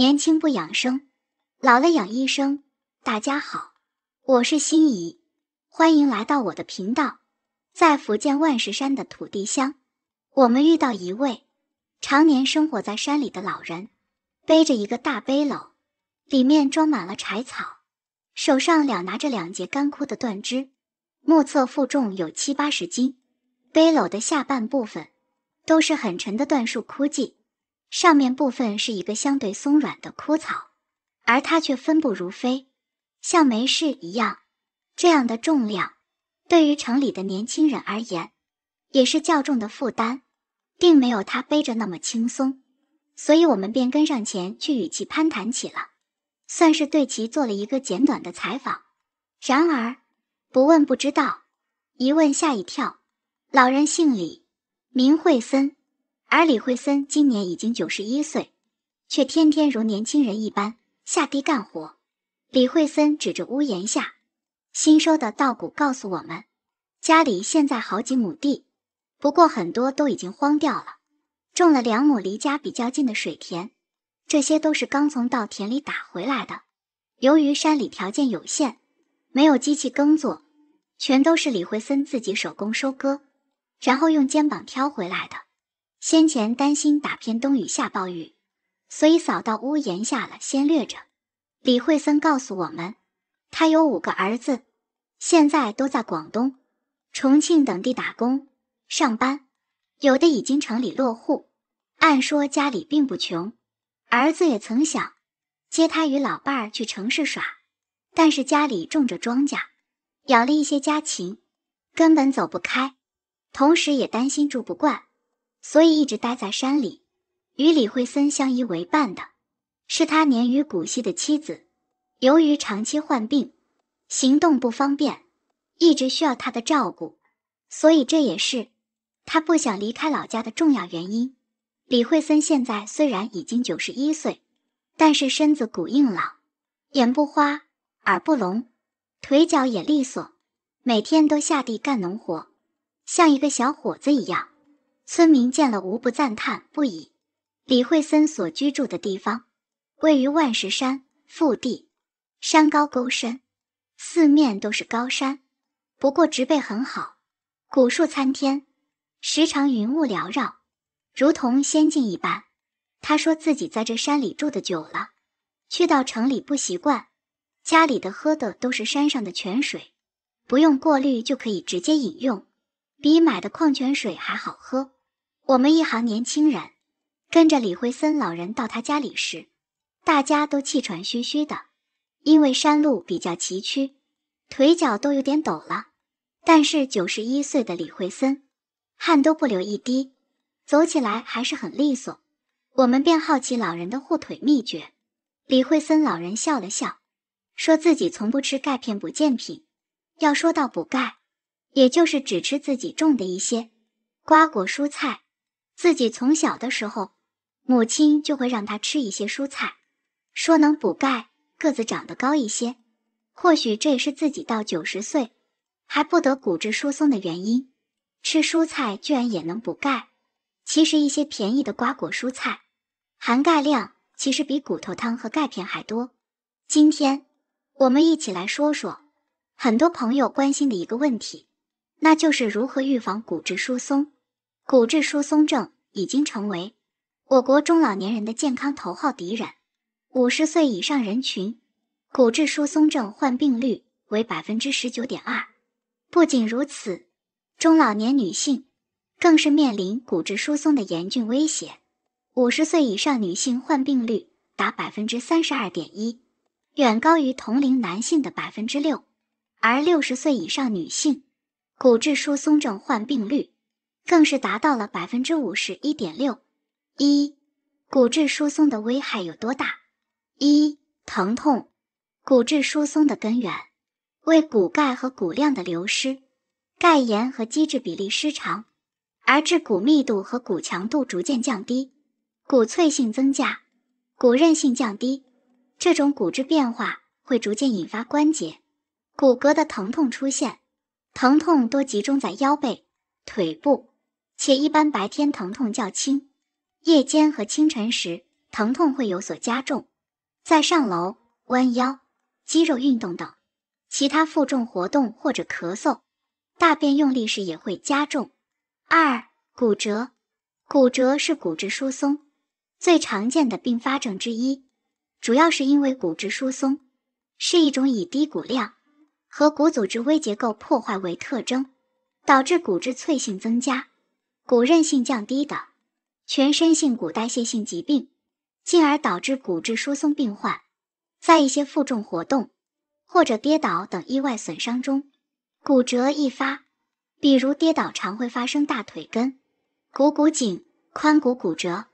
年轻不养生，老了养医生。大家好，我是心怡，欢迎来到我的频道。在福建万石山的土地乡，我们遇到一位常年生活在山里的老人，背着一个大背篓，里面装满了柴草，手上两拿着两截干枯的断枝，目测负重有七八十斤，背篓的下半部分都是很沉的断树枯枝。上面部分是一个相对松软的枯草，而它却分布如飞，像没事一样。这样的重量，对于城里的年轻人而言，也是较重的负担，并没有他背着那么轻松。所以我们便跟上前去与其攀谈起了，算是对其做了一个简短的采访。然而，不问不知道，一问吓一跳。老人姓李，名慧森。而李惠森今年已经九十一岁，却天天如年轻人一般下地干活。李惠森指着屋檐下新收的稻谷告诉我们：“家里现在好几亩地，不过很多都已经荒掉了，种了两亩离家比较近的水田，这些都是刚从稻田里打回来的。由于山里条件有限，没有机器耕作，全都是李惠森自己手工收割，然后用肩膀挑回来的。”先前担心打偏冬雨下暴雨，所以扫到屋檐下了先掠着。李惠森告诉我们，他有五个儿子，现在都在广东、重庆等地打工上班，有的已经城里落户。按说家里并不穷，儿子也曾想接他与老伴儿去城市耍，但是家里种着庄稼，养了一些家禽，根本走不开，同时也担心住不惯。所以一直待在山里，与李慧森相依为伴的是他年逾古稀的妻子。由于长期患病，行动不方便，一直需要他的照顾，所以这也是他不想离开老家的重要原因。李慧森现在虽然已经九十一岁，但是身子骨硬朗，眼不花，耳不聋，腿脚也利索，每天都下地干农活，像一个小伙子一样。村民见了无不赞叹不已。李惠森所居住的地方，位于万石山腹地，山高沟深，四面都是高山。不过植被很好，古树参天，时常云雾缭绕，如同仙境一般。他说自己在这山里住的久了，去到城里不习惯。家里的喝的都是山上的泉水，不用过滤就可以直接饮用，比买的矿泉水还好喝。我们一行年轻人跟着李慧森老人到他家里时，大家都气喘吁吁的，因为山路比较崎岖，腿脚都有点抖了。但是九十一岁的李慧森汗都不流一滴，走起来还是很利索。我们便好奇老人的护腿秘诀。李慧森老人笑了笑，说自己从不吃钙片补健品。要说到补钙，也就是只吃自己种的一些瓜果蔬菜。自己从小的时候，母亲就会让他吃一些蔬菜，说能补钙，个子长得高一些。或许这也是自己到九十岁还不得骨质疏松的原因。吃蔬菜居然也能补钙？其实一些便宜的瓜果蔬菜，含钙量其实比骨头汤和钙片还多。今天我们一起来说说很多朋友关心的一个问题，那就是如何预防骨质疏松。骨质疏松症已经成为我国中老年人的健康头号敌人。五十岁以上人群骨质疏松症患病率为百分之十九点二。不仅如此，中老年女性更是面临骨质疏松的严峻威胁。五十岁以上女性患病率达百分之三十二点一，远高于同龄男性的百分之六。而六十岁以上女性骨质疏松症患病率。更是达到了百分之五十一点六。一骨质疏松的危害有多大？一疼痛。骨质疏松的根源为骨钙和骨量的流失，钙盐和基质比例失常，而致骨密度和骨强度逐渐降低，骨脆性增加，骨韧性降低。这种骨质变化会逐渐引发关节、骨骼的疼痛出现，疼痛多集中在腰背、腿部。且一般白天疼痛较轻，夜间和清晨时疼痛会有所加重，在上楼、弯腰、肌肉运动等其他负重活动或者咳嗽、大便用力时也会加重。二、骨折，骨折是骨质疏松最常见的并发症之一，主要是因为骨质疏松是一种以低骨量和骨组织微结构破坏为特征，导致骨质脆性增加。骨韧性降低的全身性骨代谢性疾病，进而导致骨质疏松病患，在一些负重活动或者跌倒等意外损伤中，骨折易发。比如跌倒常会发生大腿根、股骨颈、髋骨骨折；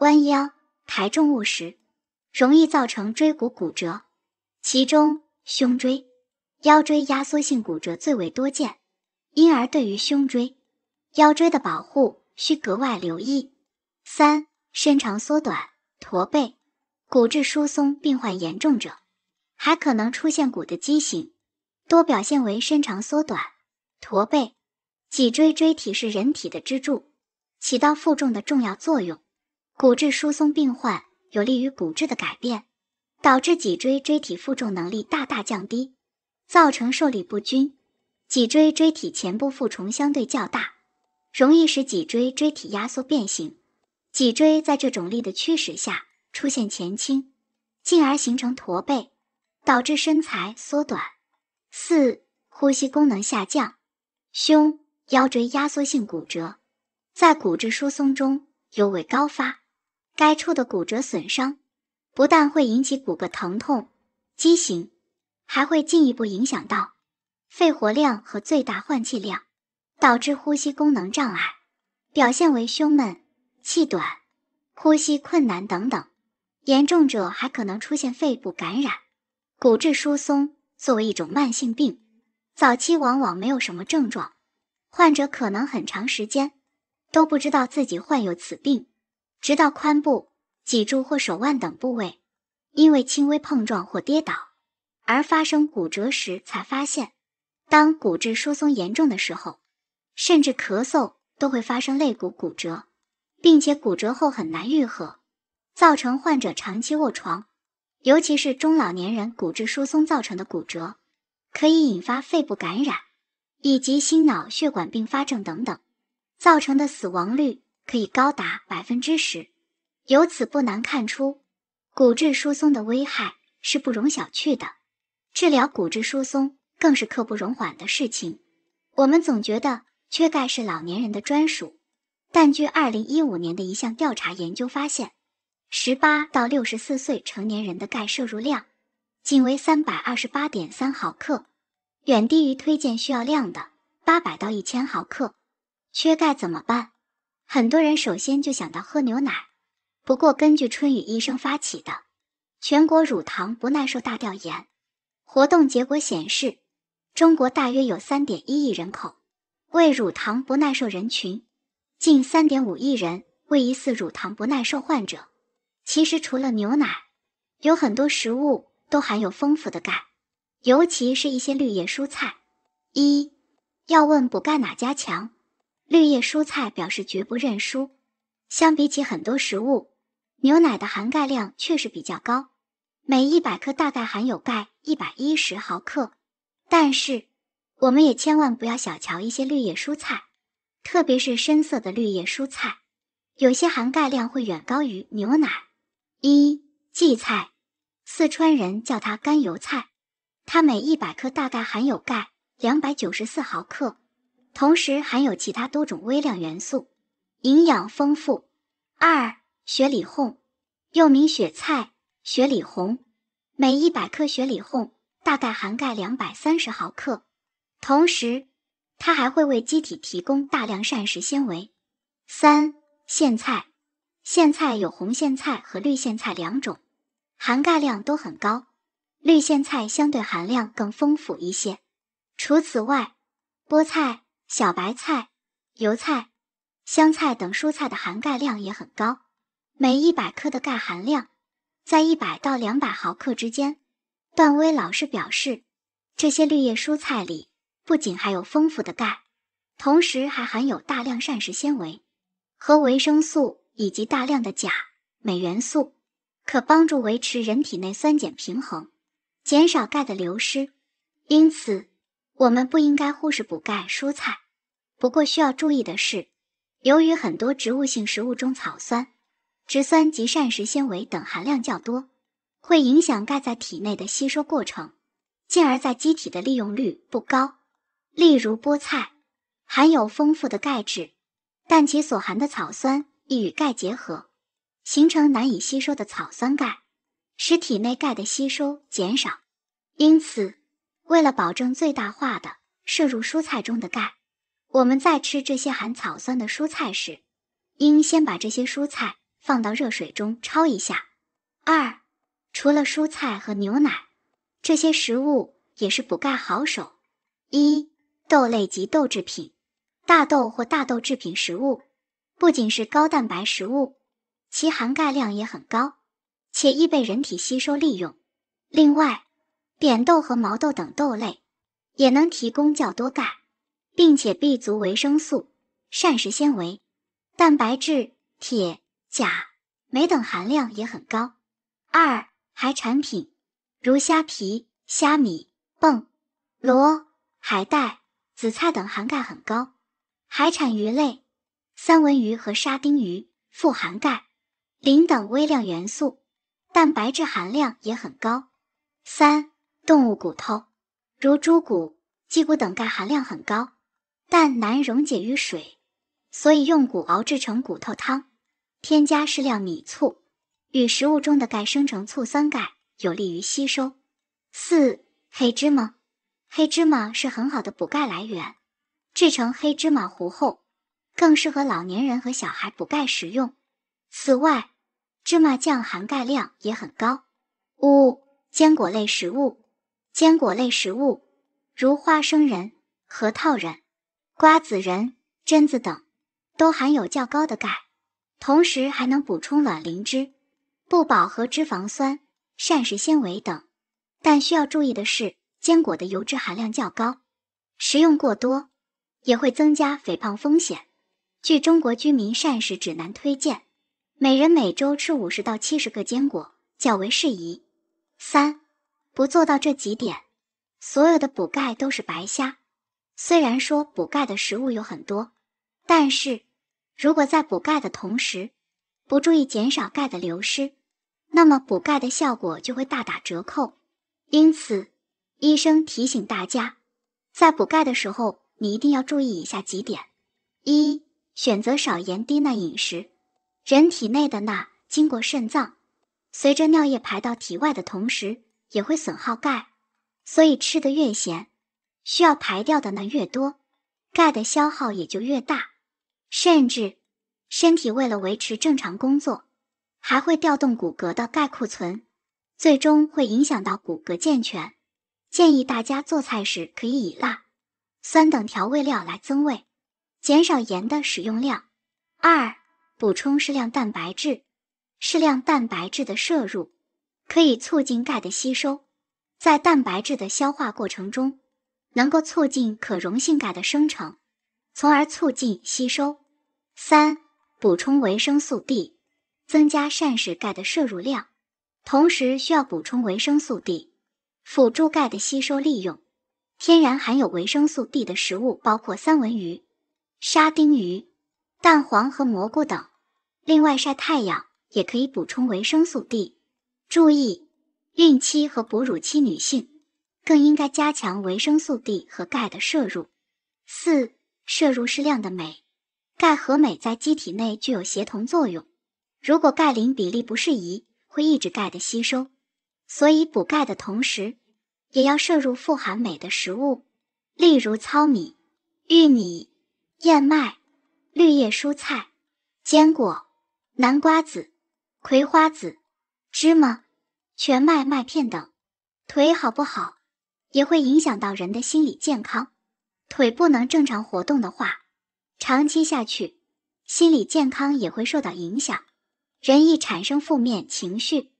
弯腰、抬重物时，容易造成椎骨骨折，其中胸椎、腰椎压缩性骨折最为多见。因而对于胸椎。腰椎的保护需格外留意。三、伸长缩短、驼背、骨质疏松病患严重者，还可能出现骨的畸形，多表现为伸长缩短、驼背。脊椎椎体是人体的支柱，起到负重的重要作用。骨质疏松病患有利于骨质的改变，导致脊椎椎体负重能力大大降低，造成受力不均，脊椎椎体前部负重相对较大。容易使脊椎椎体压缩变形，脊椎在这种力的驱使下出现前倾，进而形成驼背，导致身材缩短。四、呼吸功能下降，胸腰椎压缩性骨折在骨质疏松中尤为高发。该处的骨折损伤，不但会引起骨骼疼痛、畸形，还会进一步影响到肺活量和最大换气量。导致呼吸功能障碍，表现为胸闷、气短、呼吸困难等等。严重者还可能出现肺部感染、骨质疏松。作为一种慢性病，早期往往没有什么症状，患者可能很长时间都不知道自己患有此病，直到髋部、脊柱或手腕等部位因为轻微碰撞或跌倒而发生骨折时才发现。当骨质疏松严重的时候，甚至咳嗽都会发生肋骨骨折，并且骨折后很难愈合，造成患者长期卧床。尤其是中老年人骨质疏松造成的骨折，可以引发肺部感染以及心脑血管并发症等等，造成的死亡率可以高达百分之十。由此不难看出，骨质疏松的危害是不容小觑的。治疗骨质疏松更是刻不容缓的事情。我们总觉得。缺钙是老年人的专属，但据二零一五年的一项调查研究发现，十八到六十四岁成年人的钙摄入量仅为三百二十八点三毫克，远低于推荐需要量的八百到一千毫克。缺钙怎么办？很多人首先就想到喝牛奶，不过根据春雨医生发起的全国乳糖不耐受大调研活动结果显示，中国大约有三点一亿人口。为乳糖不耐受人群近三点五亿人为疑似乳糖不耐受患者。其实除了牛奶，有很多食物都含有丰富的钙，尤其是一些绿叶蔬菜。一要问补钙哪家强，绿叶蔬菜表示绝不认输。相比起很多食物，牛奶的含钙量确实比较高，每一百克大概含有钙一百一十毫克，但是。我们也千万不要小瞧一些绿叶蔬菜，特别是深色的绿叶蔬菜，有些含钙量会远高于牛奶。一荠菜，四川人叫它甘油菜，它每一百克大概含有钙两百九十四毫克，同时含有其他多种微量元素，营养丰富。二雪里红，又名雪菜、雪里红，每一百克雪里红大概含钙两百三十毫克。同时，它还会为机体提供大量膳食纤维。三、苋菜，苋菜有红苋菜和绿苋菜两种，含钙量都很高，绿苋菜相对含量更丰富一些。除此外，菠菜、小白菜、油菜、香菜等蔬菜的含钙量也很高，每一百克的钙含量在一百到两百毫克之间。段威老师表示，这些绿叶蔬菜里。不仅含有丰富的钙，同时还含有大量膳食纤维和维生素，以及大量的钾、镁元素，可帮助维持人体内酸碱平衡，减少钙的流失。因此，我们不应该忽视补钙蔬菜。不过需要注意的是，由于很多植物性食物中草酸、植酸及膳食纤维等含量较多，会影响钙在体内的吸收过程，进而在机体的利用率不高。例如菠菜含有丰富的钙质，但其所含的草酸易与钙结合，形成难以吸收的草酸钙，使体内钙的吸收减少。因此，为了保证最大化的摄入蔬菜中的钙，我们在吃这些含草酸的蔬菜时，应先把这些蔬菜放到热水中焯一下。二，除了蔬菜和牛奶，这些食物也是补钙好手。一。豆类及豆制品，大豆或大豆制品食物不仅是高蛋白食物，其含钙量也很高，且易被人体吸收利用。另外，扁豆和毛豆等豆类也能提供较多钙，并且 B 族维生素、膳食纤维、蛋白质、铁、钾、镁等含量也很高。二海产品如虾皮、虾米、蚌、螺、海带。紫菜等含钙很高，海产鱼类、三文鱼和沙丁鱼富含钙、磷等微量元素，蛋白质含量也很高。三、动物骨头，如猪骨、鸡骨等钙含量很高，但难溶解于水，所以用骨熬制成骨头汤，添加适量米醋，与食物中的钙生成醋酸钙，有利于吸收。四、黑芝麻。黑芝麻是很好的补钙来源，制成黑芝麻糊后，更适合老年人和小孩补钙食用。此外，芝麻酱含钙量也很高。五、坚果类食物，坚果类食物如花生仁、核桃仁、瓜子仁、榛子等，都含有较高的钙，同时还能补充卵磷脂、不饱和脂肪酸、膳食纤维等。但需要注意的是。坚果的油脂含量较高，食用过多也会增加肥胖风险。据中国居民膳食指南推荐，每人每周吃五十到七十个坚果较为适宜。三，不做到这几点，所有的补钙都是白瞎。虽然说补钙的食物有很多，但是如果在补钙的同时不注意减少钙的流失，那么补钙的效果就会大打折扣。因此。医生提醒大家，在补钙的时候，你一定要注意以下几点：一、选择少盐低钠饮食。人体内的钠经过肾脏，随着尿液排到体外的同时，也会损耗钙。所以吃的越咸，需要排掉的钠越多，钙的消耗也就越大。甚至，身体为了维持正常工作，还会调动骨骼的钙库存，最终会影响到骨骼健全。建议大家做菜时可以以辣、酸等调味料来增味，减少盐的使用量。二、补充适量蛋白质，适量蛋白质的摄入可以促进钙的吸收，在蛋白质的消化过程中，能够促进可溶性钙的生成，从而促进吸收。三、补充维生素 D，增加膳食钙的摄入量，同时需要补充维生素 D。辅助钙的吸收利用，天然含有维生素 D 的食物包括三文鱼、沙丁鱼、蛋黄和蘑菇等。另外，晒太阳也可以补充维生素 D。注意，孕期和哺乳期女性更应该加强维生素 D 和钙的摄入。四，摄入适量的镁。钙和镁在机体内具有协同作用，如果钙磷比例不适宜，会抑制钙的吸收。所以，补钙的同时，也要摄入富含镁的食物，例如糙米、玉米、燕麦、绿叶蔬菜、坚果、南瓜子、葵花籽、芝麻、全麦麦片等。腿好不好，也会影响到人的心理健康。腿不能正常活动的话，长期下去，心理健康也会受到影响。人易产生负面情绪。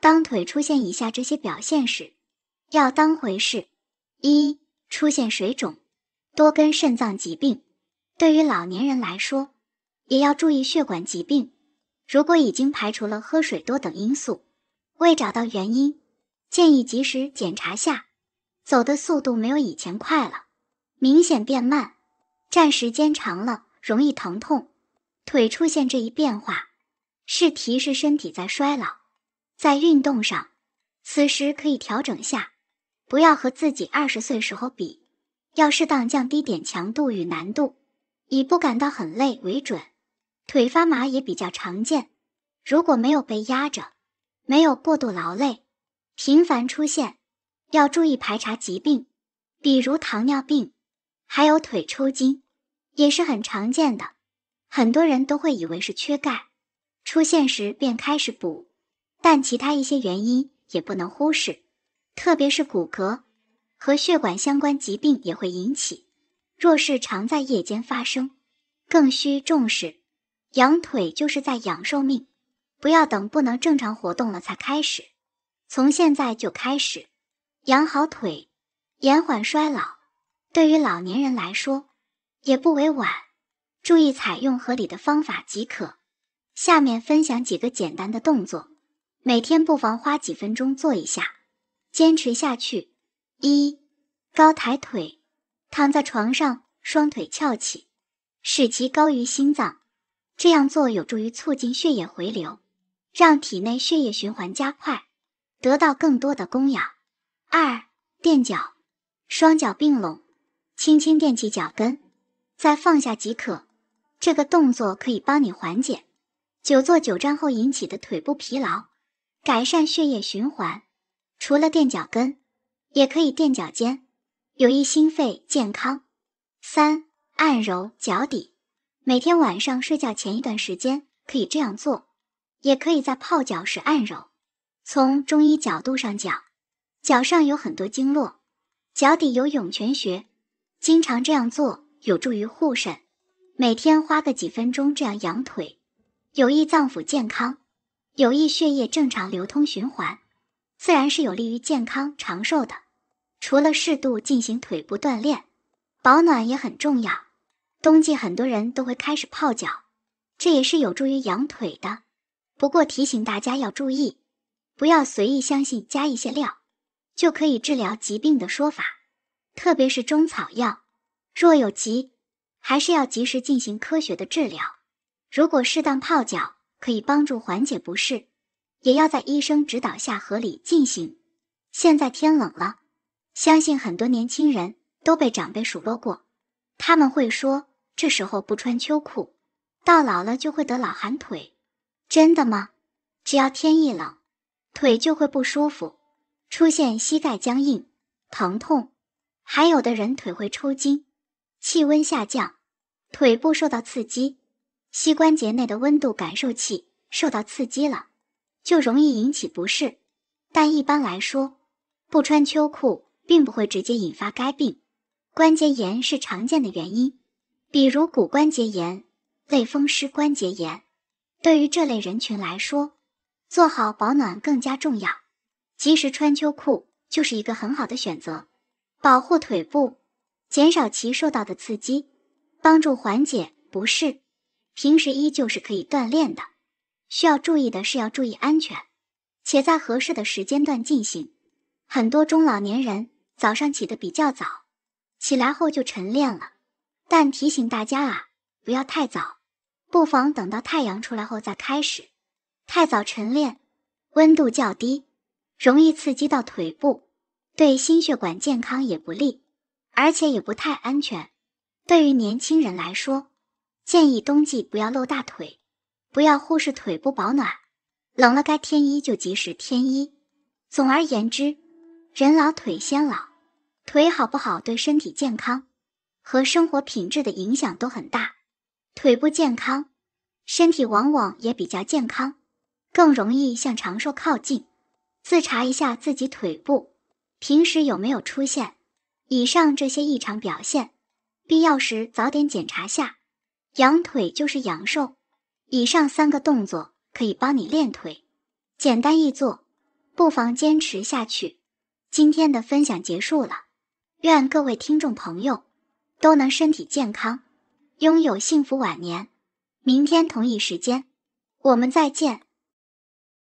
当腿出现以下这些表现时，要当回事。一、出现水肿，多跟肾脏疾病；对于老年人来说，也要注意血管疾病。如果已经排除了喝水多等因素，未找到原因，建议及时检查下。走的速度没有以前快了，明显变慢，站时间长了容易疼痛，腿出现这一变化，是提示身体在衰老。在运动上，此时可以调整下，不要和自己二十岁时候比，要适当降低点强度与难度，以不感到很累为准。腿发麻也比较常见，如果没有被压着，没有过度劳累，频繁出现，要注意排查疾病，比如糖尿病，还有腿抽筋，也是很常见的。很多人都会以为是缺钙，出现时便开始补。但其他一些原因也不能忽视，特别是骨骼和血管相关疾病也会引起。若是常在夜间发生，更需重视。养腿就是在养寿命，不要等不能正常活动了才开始，从现在就开始养好腿，延缓衰老。对于老年人来说，也不为晚。注意采用合理的方法即可。下面分享几个简单的动作。每天不妨花几分钟做一下，坚持下去。一、高抬腿，躺在床上，双腿翘起，使其高于心脏。这样做有助于促进血液回流，让体内血液循环加快，得到更多的供氧。二、垫脚，双脚并拢，轻轻垫起脚跟，再放下即可。这个动作可以帮你缓解久坐久站后引起的腿部疲劳。改善血液循环，除了垫脚跟，也可以垫脚尖，有益心肺健康。三，按揉脚底，每天晚上睡觉前一段时间可以这样做，也可以在泡脚时按揉。从中医角度上讲，脚上有很多经络，脚底有涌泉穴，经常这样做有助于护肾。每天花个几分钟这样养腿，有益脏腑健康。有益血液正常流通循环，自然是有利于健康长寿的。除了适度进行腿部锻炼，保暖也很重要。冬季很多人都会开始泡脚，这也是有助于养腿的。不过提醒大家要注意，不要随意相信加一些料就可以治疗疾病的说法，特别是中草药。若有疾，还是要及时进行科学的治疗。如果适当泡脚。可以帮助缓解不适，也要在医生指导下合理进行。现在天冷了，相信很多年轻人都被长辈数落过，他们会说：“这时候不穿秋裤，到老了就会得老寒腿。”真的吗？只要天一冷，腿就会不舒服，出现膝盖僵硬、疼痛，还有的人腿会抽筋。气温下降，腿部受到刺激。膝关节内的温度感受器受到刺激了，就容易引起不适。但一般来说，不穿秋裤并不会直接引发该病。关节炎是常见的原因，比如骨关节炎、类风湿关节炎。对于这类人群来说，做好保暖更加重要。及时穿秋裤就是一个很好的选择，保护腿部，减少其受到的刺激，帮助缓解不适。平时依旧是可以锻炼的，需要注意的是要注意安全，且在合适的时间段进行。很多中老年人早上起得比较早，起来后就晨练了，但提醒大家啊，不要太早，不妨等到太阳出来后再开始。太早晨练，温度较低，容易刺激到腿部，对心血管健康也不利，而且也不太安全。对于年轻人来说。建议冬季不要露大腿，不要忽视腿部保暖，冷了该添衣就及时添衣。总而言之，人老腿先老，腿好不好对身体健康和生活品质的影响都很大。腿部健康，身体往往也比较健康，更容易向长寿靠近。自查一下自己腿部，平时有没有出现以上这些异常表现？必要时早点检查下。养腿就是养寿，以上三个动作可以帮你练腿，简单易做，不妨坚持下去。今天的分享结束了，愿各位听众朋友都能身体健康，拥有幸福晚年。明天同一时间，我们再见。